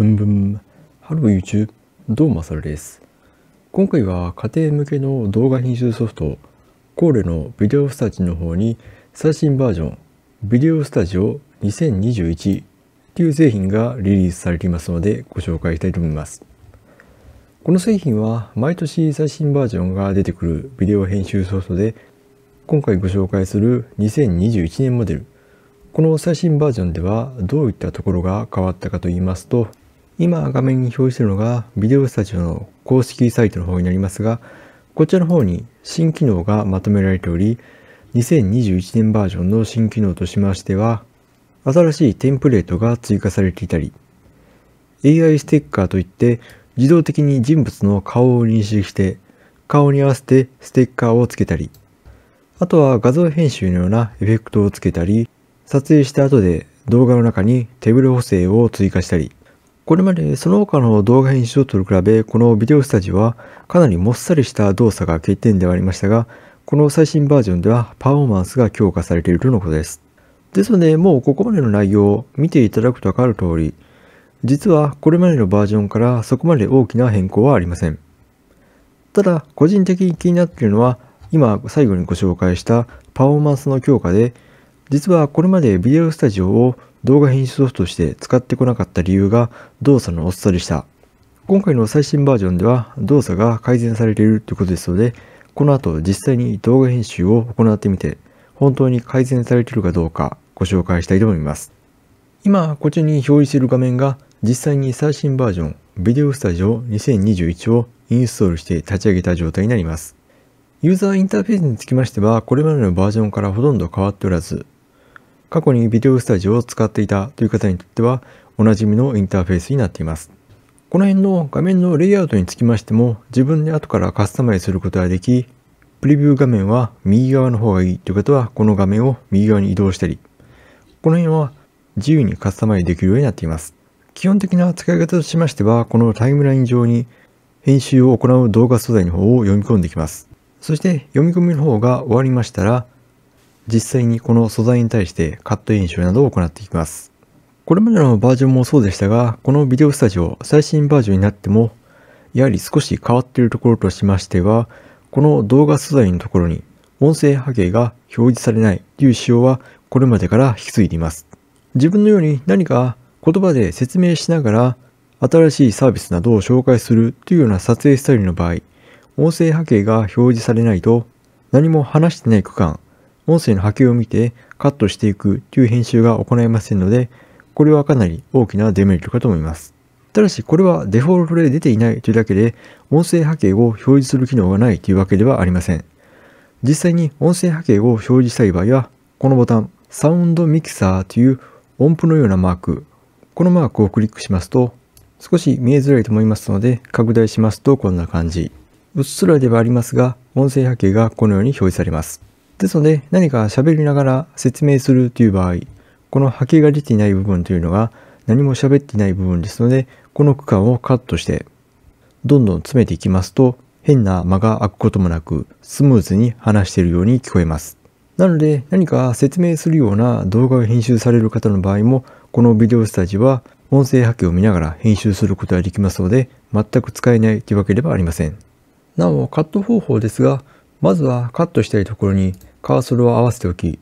ブンブン。ハロー YouTube。どうもさるです。今回は家庭向けの動画編集ソフト、コーレのビデオスタジオの方に最新バージョン、ビデオスタジオ2021という製品がリリースされていますのでご紹介したいと思います。この製品は毎年最新バージョンが出てくるビデオ編集ソフトで、今回ご紹介する2021年モデル、この最新バージョンではどういったところが変わったかと言いますと、今画面に表示しているのがビデオスタジオの公式サイトの方になりますが、こちらの方に新機能がまとめられており、2021年バージョンの新機能としましては、新しいテンプレートが追加されていたり、AI ステッカーといって自動的に人物の顔を認識して、顔に合わせてステッカーをつけたり、あとは画像編集のようなエフェクトをつけたり、撮影した後で動画の中に手ブレ補正を追加したり、これまでその他の動画編集と比べ、このビデオスタジオはかなりもっさりした動作が欠点ではありましたが、この最新バージョンではパフォーマンスが強化されているとのことです。ですので、もうここまでの内容を見ていただくとわかる通り、実はこれまでのバージョンからそこまで大きな変更はありません。ただ、個人的に気になっているのは、今最後にご紹介したパフォーマンスの強化で、実はこれまでビデオスタジオを動画編集ソフトとして使ってこなかった理由が動作のおっさでした。今回の最新バージョンでは動作が改善されているということですので、この後実際に動画編集を行ってみて、本当に改善されているかどうかご紹介したいと思います。今、こちらに表示している画面が実際に最新バージョンビデオスタジオ2021をインストールして立ち上げた状態になります。ユーザーインターフェースにつきましては、これまでのバージョンからほとんど変わっておらず、過去にビデオスタジオを使っていたという方にとってはおなじみのインターフェースになっています。この辺の画面のレイアウトにつきましても自分で後からカスタマイズすることができ、プレビュー画面は右側の方がいいという方はこの画面を右側に移動したり、この辺は自由にカスタマイズできるようになっています。基本的な使い方としましては、このタイムライン上に編集を行う動画素材の方を読み込んでいきます。そして読み込みの方が終わりましたら、実際にこの素材に対してカット印象などを行っていきます。これまでのバージョンもそうでしたが、このビデオスタジオ最新バージョンになっても、やはり少し変わっているところとしましては、この動画素材のところに音声波形が表示されないという仕様はこれまでから引き継いでいます。自分のように何か言葉で説明しながら新しいサービスなどを紹介するというような撮影スタイルの場合、音声波形が表示されないと何も話してない区間音声の波形を見てカットしていくという編集が行えませんので、これはかなり大きなデメリットかと思います。ただし、これはデフォルトで出ていないというだけで、音声波形を表示する機能がないというわけではありません。実際に音声波形を表示したい場合は、このボタン、サウンドミキサーという音符のようなマーク、このマークをクリックしますと、少し見えづらいと思いますので、拡大しますとこんな感じ。うっすらではありますが、音声波形がこのように表示されます。ですので何か喋りながら説明するという場合この波形が出ていない部分というのが何も喋っていない部分ですのでこの区間をカットしてどんどん詰めていきますと変な間が空くこともなくスムーズに話しているように聞こえます。なので何か説明するような動画を編集される方の場合もこのビデオスタジオは音声波形を見ながら編集することができますので全く使えないというわけではありません。なおカット方法ですがまずはカットしたいところにカーソルを合わせておき、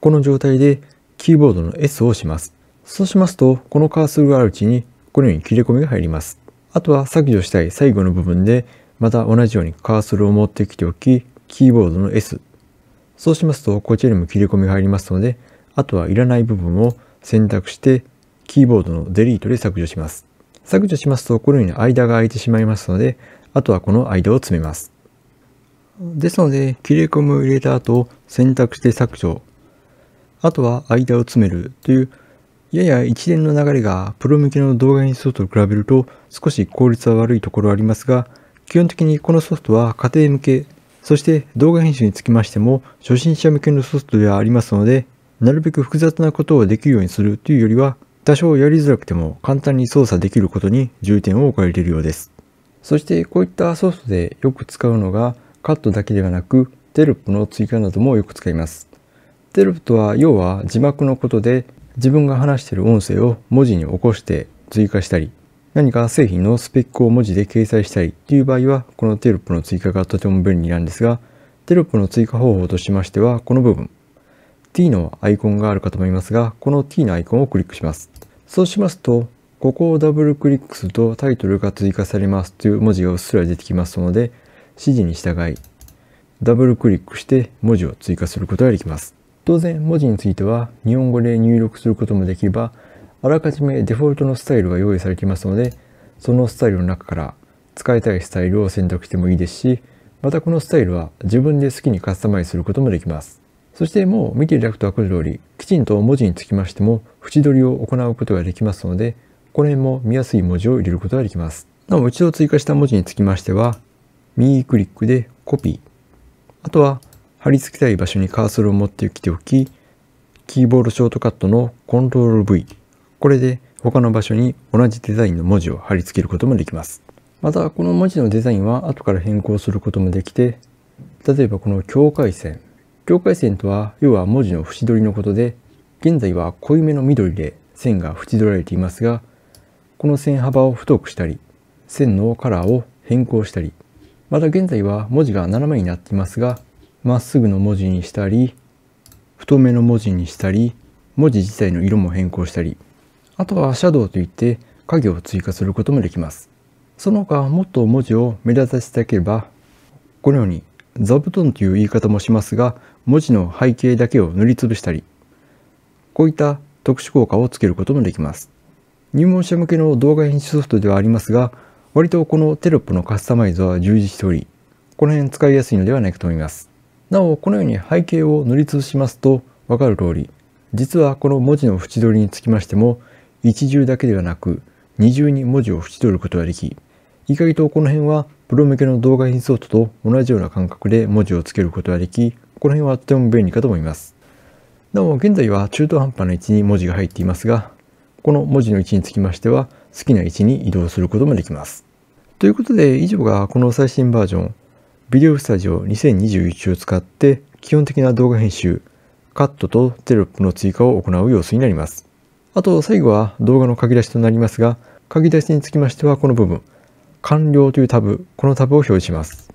この状態でキーボードの S を押します。そうしますと、このカーソルがあるうちに、このように切れ込みが入ります。あとは削除したい最後の部分で、また同じようにカーソルを持ってきておき、キーボードの S。そうしますと、こちらにも切れ込みが入りますので、あとはいらない部分を選択して、キーボードのデリートで削除します。削除しますと、このように間が空いてしまいますので、あとはこの間を詰めます。ですので、切れ込みを入れた後、選択して削除。あとは間を詰めるという、やや一連の流れがプロ向けの動画にンソフトと比べると少し効率は悪いところありますが、基本的にこのソフトは家庭向け、そして動画編集につきましても初心者向けのソフトではありますので、なるべく複雑なことをできるようにするというよりは、多少やりづらくても簡単に操作できることに重点を置かれているようです。そしてこういったソフトでよく使うのが、カットだけではなく、テルプの追加などもよく使います。テルプとは、要は字幕のことで、自分が話している音声を文字に起こして追加したり、何か製品のスペックを文字で掲載したりという場合は、このテロップの追加がとても便利なんですが、テロップの追加方法としましては、この部分。t のアイコンがあるかと思いますが、この t のアイコンをクリックします。そうしますと、ここをダブルクリックするとタイトルが追加されますという文字がうっすら出てきますので、指示に従いダブルクリックして文字を追加することができます。当然文字については日本語で入力することもできればあらかじめデフォルトのスタイルが用意されていますのでそのスタイルの中から使いたいスタイルを選択してもいいですしまたこのスタイルは自分で好きにカスタマイズすることもできます。そしてもう見ていただくと分かる通りきちんと文字につきましても縁取りを行うことができますのでこの辺も見やすい文字を入れることができます。なお一度追加した文字につきましては右クリックでコピー。あとは貼り付けたい場所にカーソルを持ってきておき、キーボードショートカットのコントロール V。これで他の場所に同じデザインの文字を貼り付けることもできます。またこの文字のデザインは後から変更することもできて、例えばこの境界線。境界線とは要は文字の縁取りのことで、現在は濃いめの緑で線が縁取られていますが、この線幅を太くしたり、線のカラーを変更したり、また現在は文字が斜めになっていますが、まっすぐの文字にしたり、太めの文字にしたり、文字自体の色も変更したり、あとはシャドウといって影を追加することもできます。その他もっと文字を目立たせたければ、このように座布団という言い方もしますが、文字の背景だけを塗りつぶしたり、こういった特殊効果をつけることもできます。入門者向けの動画編集ソフトではありますが、割とこのテロップのカスタマイズは充実しており、この辺使いやすいのではないかと思います。なお、このように背景を塗りつぶしますとわかる通り、実はこの文字の縁取りにつきましても、一重だけではなく、二重に文字を縁取ることができ、意外とこの辺はプロ向けの動画インソートと同じような感覚で文字をつけることができ、この辺はとても便利かと思います。なお、現在は中途半端な位置に文字が入っていますが、この文字の位置につきましては、好きな位置に移動することもできます。ということで以上がこの最新バージョンビデオスタジオ2021を使って基本的な動画編集カットとテロップの追加を行う様子になります。あと最後は動画の書き出しとなりますが書き出しにつきましてはこの部分完了というタブこのタブを表示します。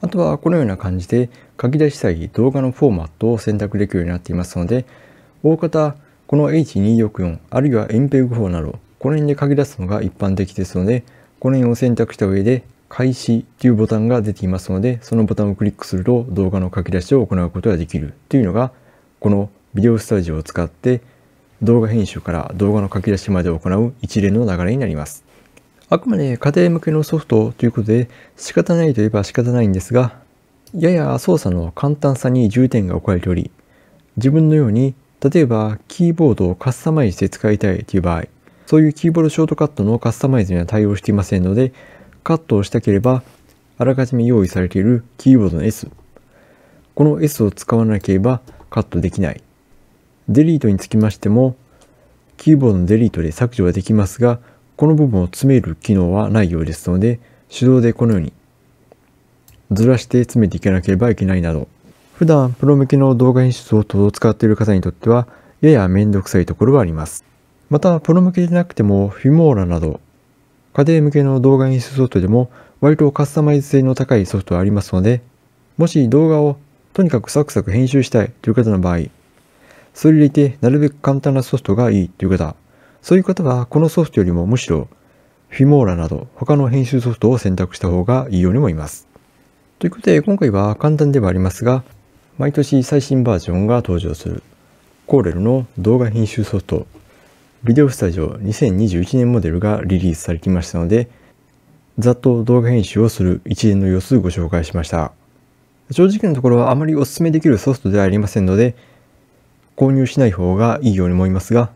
あとはこのような感じで書き出し際動画のフォーマットを選択できるようになっていますので大方この H264 あるいは MPEG4 などこの辺で書き出すのが一般的ですので、この辺を選択した上で、開始というボタンが出ていますので、そのボタンをクリックすると動画の書き出しを行うことができるというのが、このビデオスタジオを使って動画編集から動画の書き出しまで行う一連の流れになります。あくまで家庭向けのソフトということで仕方ないといえば仕方ないんですが、やや操作の簡単さに重点が置かれており、自分のように例えばキーボードをカスタマイズして使いたいという場合、そういうキーボードショートカットのカスタマイズには対応していませんので、カットをしたければ、あらかじめ用意されているキーボードの S、この S を使わなければカットできない。デリートにつきましても、キーボードのデリートで削除はできますが、この部分を詰める機能はないようですので、手動でこのようにずらして詰めていかなければいけないなど、普段プロ向けの動画演出を使っている方にとっては、ややめんどくさいところはあります。また、プロ向けでなくても、フィモーラなど、家庭向けの動画演出ソフトでも、割とカスタマイズ性の高いソフトはありますので、もし動画をとにかくサクサク編集したいという方の場合、それでいてなるべく簡単なソフトがいいという方、そういう方はこのソフトよりもむしろフィモーラなど他の編集ソフトを選択した方がいいように思います。ということで今回は簡単ではありますが、毎年最新バージョンが登場するコーレルの動画編集ソフトビデオスタジオ2021年モデルがリリースされてきましたので、ざっと動画編集をする一連の様子をご紹介しました。正直なところはあまりお勧めできるソフトではありませんので、購入しない方がいいように思いますが、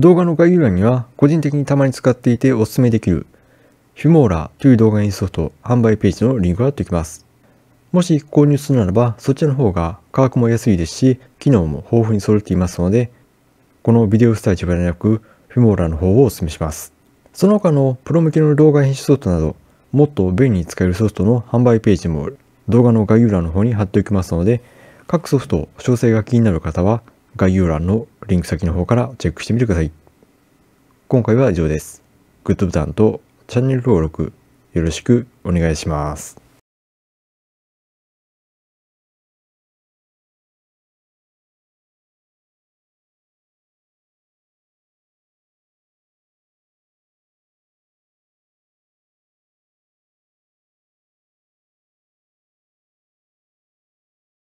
動画の概要欄には個人的にたまに使っていてお勧めできるフィモーラという動画インソフト販売ページのリンクが貼っておきます。もし購入するならばそちらの方が価格も安いですし、機能も豊富に揃っていますので、このビデオスタジオではなく、フィモーラの方をお勧めします。その他のプロ向けの動画編集ソフトなど、もっと便利に使えるソフトの販売ページも動画の概要欄の方に貼っておきますので、各ソフト詳細が気になる方は概要欄のリンク先の方からチェックしてみてください。今回は以上です。グッドボタンとチャンネル登録よろしくお願いします。